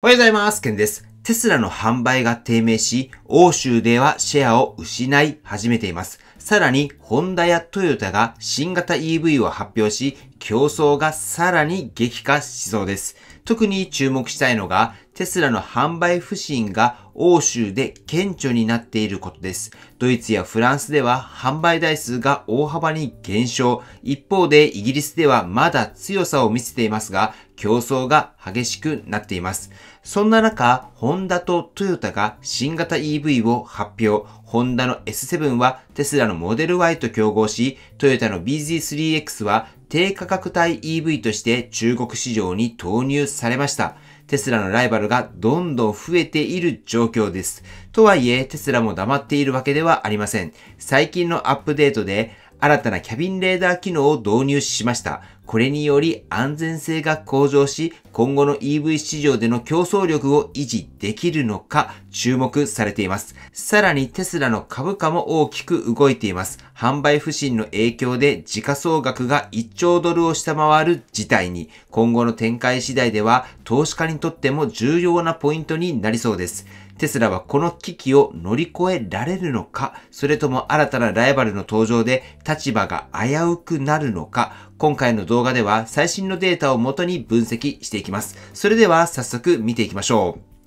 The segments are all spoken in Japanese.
おはようございます。ケンです。テスラの販売が低迷し、欧州ではシェアを失い始めています。さらに、ホンダやトヨタが新型 EV を発表し、競争がさらに激化しそうです。特に注目したいのが、テスラの販売不振が欧州で顕著になっていることです。ドイツやフランスでは販売台数が大幅に減少。一方でイギリスではまだ強さを見せていますが、競争が激しくなっています。そんな中、ホンダとトヨタが新型 EV を発表。ホンダの S7 はテスラのモデル Y と競合し、トヨタの BZ3X は低価格帯 EV として中国市場に投入されました。テスラのライバルがどんどん増えている状況です。とはいえ、テスラも黙っているわけではありません。最近のアップデートで、新たなキャビンレーダー機能を導入しました。これにより安全性が向上し、今後の EV 市場での競争力を維持できるのか注目されています。さらにテスラの株価も大きく動いています。販売不振の影響で時価総額が1兆ドルを下回る事態に、今後の展開次第では投資家にとっても重要なポイントになりそうです。テスラはこの危機を乗り越えられるのか、それとも新たなライバルの登場で立場が危うくなるのか、今回の動画では最新のデータを元に分析していきます。それでは早速見ていきましょう。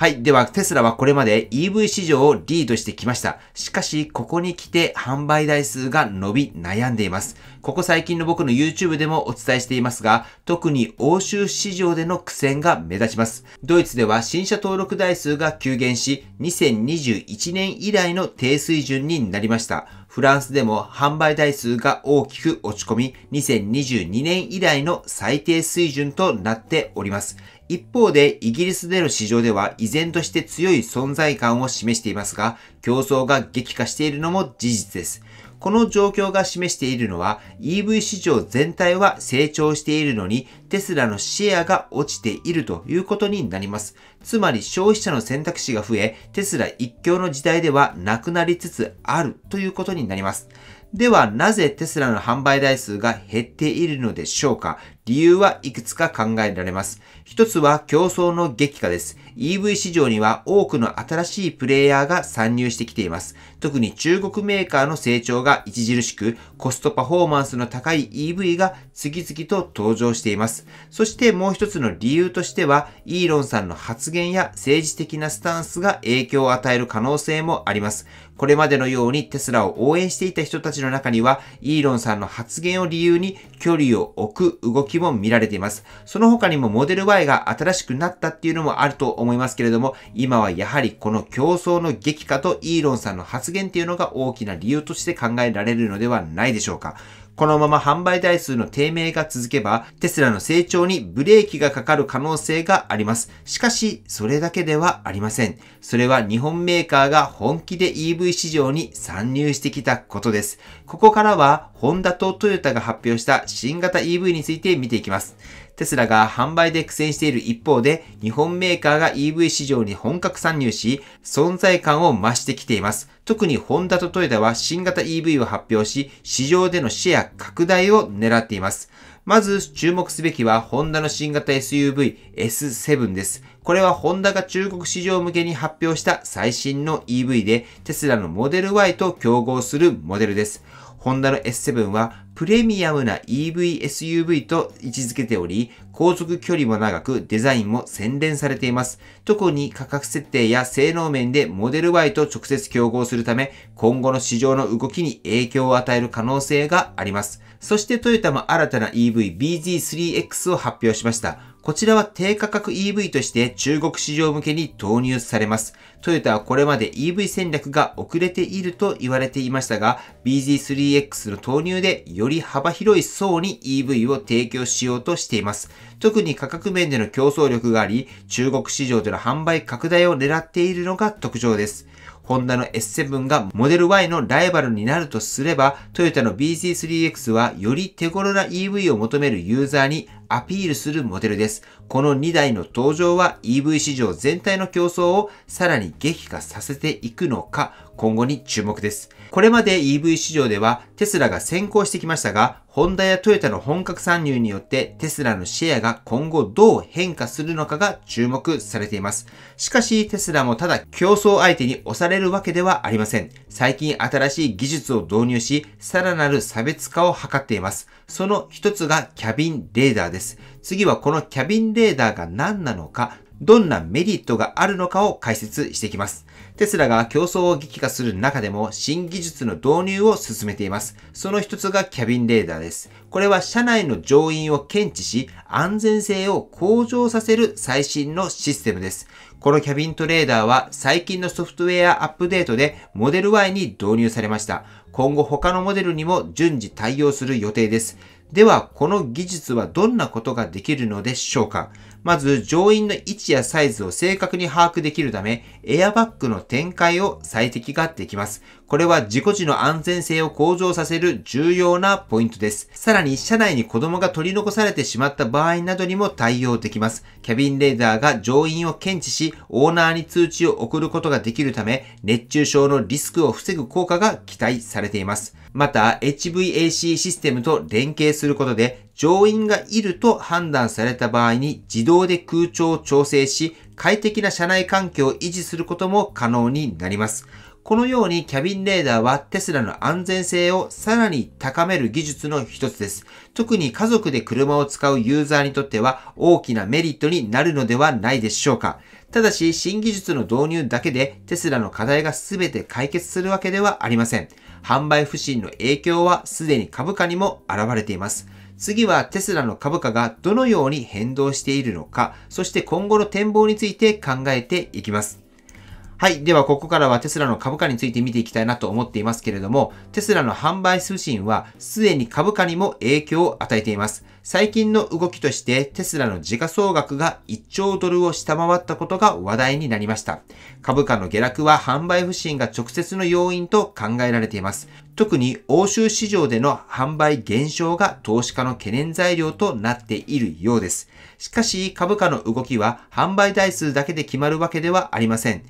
はい。では、テスラはこれまで EV 市場をリードしてきました。しかし、ここに来て販売台数が伸び悩んでいます。ここ最近の僕の YouTube でもお伝えしていますが、特に欧州市場での苦戦が目立ちます。ドイツでは新車登録台数が急減し、2021年以来の低水準になりました。フランスでも販売台数が大きく落ち込み、2022年以来の最低水準となっております。一方で、イギリスでの市場では依然として強い存在感を示していますが、競争が激化しているのも事実です。この状況が示しているのは EV 市場全体は成長しているのにテスラのシェアが落ちているということになります。つまり消費者の選択肢が増えテスラ一強の時代ではなくなりつつあるということになります。ではなぜテスラの販売台数が減っているのでしょうか理由はいくつか考えられます。一つは競争の激化です。EV 市場には多くの新しいプレイヤーが参入してきています。特に中国メーカーの成長が著しく、コストパフォーマンスの高い EV が次々と登場しています。そしてもう一つの理由としては、イーロンさんの発言や政治的なスタンスが影響を与える可能性もあります。これまでのようにテスラを応援していた人たちの中には、イーロンさんの発言を理由に距離を置く動きも見られています。その他にもモデル Y が新しくなったっていうのもあると思いますけれども、今はやはりこの競争の激化とイーロンさんの発言発言っていうのが大きな理由として考えられるのではないでしょうか。このまま販売台数の低迷が続けば、テスラの成長にブレーキがかかる可能性があります。しかし、それだけではありません。それは日本メーカーが本気で EV 市場に参入してきたことです。ここからは、ホンダとトヨタが発表した新型 EV について見ていきます。テスラが販売で苦戦している一方で、日本メーカーが EV 市場に本格参入し、存在感を増してきています。特にホンダとトヨタは新型 EV を発表し、市場でのシェア拡大を狙っています。まず注目すべきはホンダの新型 SUV S7 です。これはホンダが中国市場向けに発表した最新の EV で、テスラのモデル Y と競合するモデルです。ホンダの S7 はプレミアムな EV SUV と位置づけており、航続距離も長くデザインも洗練されています。特に価格設定や性能面でモデル Y と直接競合するため、今後の市場の動きに影響を与える可能性があります。そしてトヨタも新たな EV BG3X を発表しました。こちらは低価格 EV として中国市場向けに投入されます。トヨタはこれまで EV 戦略が遅れていると言われていましたが、BG3X の投入でよりり幅広い層に EV を提供しようとしています。特に価格面での競争力があり、中国市場での販売拡大を狙っているのが特徴です。ホンダの S7 がモデル Y のライバルになるとすれば、トヨタの BC3X はより手頃な EV を求めるユーザーにアピールするモデルです。この2台の登場は EV 市場全体の競争をさらに激化させていくのか、今後に注目です。これまで EV 市場ではテスラが先行してきましたが、ホンダやトヨタの本格参入によってテスラのシェアが今後どう変化するのかが注目されています。しかしテスラもただ競争相手に押されるわけではありません。最近新しい技術を導入し、さらなる差別化を図っています。その一つがキャビンレーダーです。次はこのキャビンレーダーが何なのか、どんなメリットがあるのかを解説していきます。テスラが競争を激化する中でも新技術の導入を進めています。その一つがキャビンレーダーです。これは車内の乗員を検知し安全性を向上させる最新のシステムです。このキャビントレーダーは最近のソフトウェアアップデートでモデル Y に導入されました。今後他のモデルにも順次対応する予定です。では、この技術はどんなことができるのでしょうかまず乗員の位置やサイズを正確に把握できるため、エアバッグの展開を最適化できます。これは事故時の安全性を向上させる重要なポイントです。さらに車内に子供が取り残されてしまった場合などにも対応できます。キャビンレーダーが乗員を検知し、オーナーに通知を送ることができるため、熱中症のリスクを防ぐ効果が期待されています。また、HVAC システムと連携することで、乗員がいると判断された場合に自動で空調を調整し、快適な車内環境を維持することも可能になります。このようにキャビンレーダーはテスラの安全性をさらに高める技術の一つです。特に家族で車を使うユーザーにとっては大きなメリットになるのではないでしょうか。ただし、新技術の導入だけでテスラの課題が全て解決するわけではありません。販売不振の影響はすでに株価にも現れています。次はテスラの株価がどのように変動しているのか、そして今後の展望について考えていきます。はい。では、ここからはテスラの株価について見ていきたいなと思っていますけれども、テスラの販売推進は、すでに株価にも影響を与えています。最近の動きとして、テスラの時価総額が1兆ドルを下回ったことが話題になりました。株価の下落は販売不振が直接の要因と考えられています。特に欧州市場での販売減少が投資家の懸念材料となっているようです。しかし、株価の動きは販売台数だけで決まるわけではありません。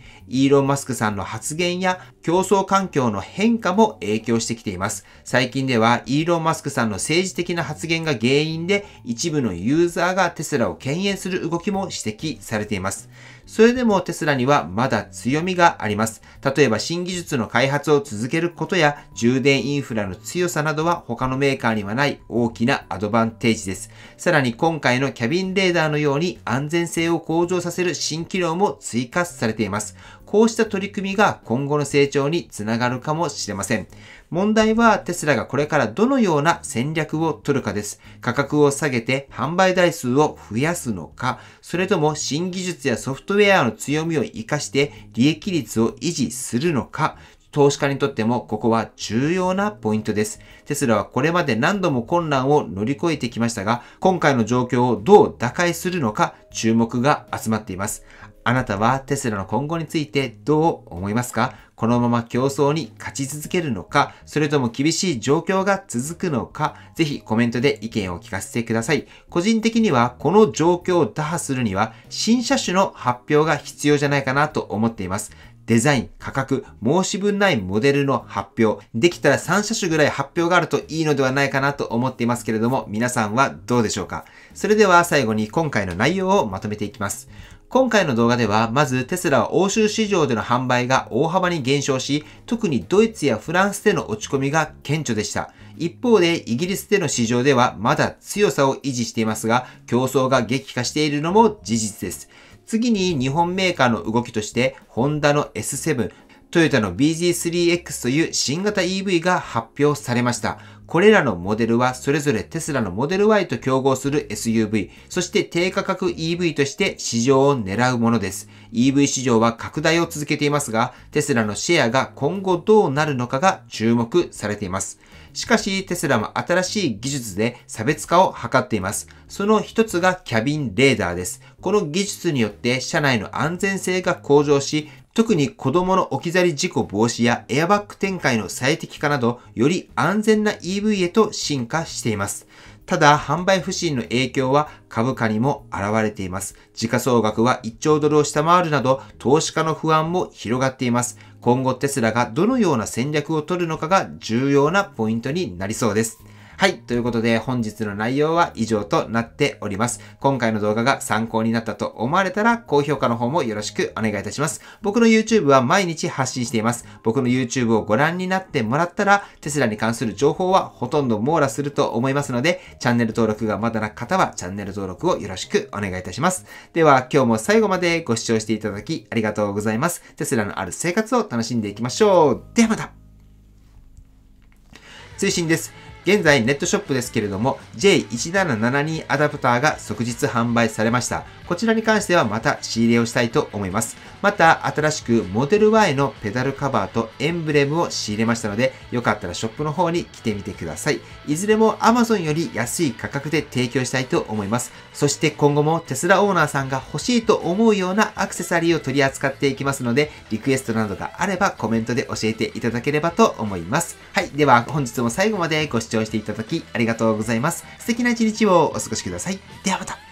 イーロン・マスクさんの発言や競争環境の変化も影響してきています。最近ではイーロン・マスクさんの政治的な発言が原因で一部のユーザーがテスラを敬遠する動きも指摘されています。それでもテスラにはまだ強みがあります。例えば新技術の開発を続けることや充電インフラの強さなどは他のメーカーにはない大きなアドバンテージです。さらに今回のキャビンレーダーのように安全性を向上させる新機能も追加されています。こうした取り組みが今後の成長につながるかもしれません。問題はテスラがこれからどのような戦略を取るかです。価格を下げて販売台数を増やすのか、それとも新技術やソフトウェアの強みを活かして利益率を維持するのか、投資家にとってもここは重要なポイントです。テスラはこれまで何度も困難を乗り越えてきましたが、今回の状況をどう打開するのか注目が集まっています。あなたはテスラの今後についてどう思いますかこのまま競争に勝ち続けるのか、それとも厳しい状況が続くのか、ぜひコメントで意見を聞かせてください。個人的にはこの状況を打破するには新車種の発表が必要じゃないかなと思っています。デザイン、価格、申し分ないモデルの発表。できたら3車種ぐらい発表があるといいのではないかなと思っていますけれども、皆さんはどうでしょうかそれでは最後に今回の内容をまとめていきます。今回の動画では、まずテスラは欧州市場での販売が大幅に減少し、特にドイツやフランスでの落ち込みが顕著でした。一方で、イギリスでの市場ではまだ強さを維持していますが、競争が激化しているのも事実です。次に日本メーカーの動きとして、ホンダの S7、トヨタの BG3X という新型 EV が発表されました。これらのモデルはそれぞれテスラのモデル Y と競合する SUV、そして低価格 EV として市場を狙うものです。EV 市場は拡大を続けていますが、テスラのシェアが今後どうなるのかが注目されています。しかし、テスラも新しい技術で差別化を図っています。その一つがキャビンレーダーです。この技術によって車内の安全性が向上し、特に子供の置き去り事故防止やエアバッグ展開の最適化など、より安全な EV へと進化しています。ただ、販売不振の影響は株価にも現れています。時価総額は1兆ドルを下回るなど、投資家の不安も広がっています。今後テスラがどのような戦略を取るのかが重要なポイントになりそうです。はい。ということで、本日の内容は以上となっております。今回の動画が参考になったと思われたら、高評価の方もよろしくお願いいたします。僕の YouTube は毎日発信しています。僕の YouTube をご覧になってもらったら、テスラに関する情報はほとんど網羅すると思いますので、チャンネル登録がまだな方はチャンネル登録をよろしくお願いいたします。では、今日も最後までご視聴していただきありがとうございます。テスラのある生活を楽しんでいきましょう。ではまた追伸です。現在ネットショップですけれども J1772 アダプターが即日販売されました。こちらに関してはまた仕入れをしたいと思います。また、新しくモデル Y のペダルカバーとエンブレムを仕入れましたので、よかったらショップの方に来てみてください。いずれも Amazon より安い価格で提供したいと思います。そして今後もテスラオーナーさんが欲しいと思うようなアクセサリーを取り扱っていきますので、リクエストなどがあればコメントで教えていただければと思います。はい。では、本日も最後までご視聴していただきありがとうございます。素敵な一日をお過ごしください。ではまた。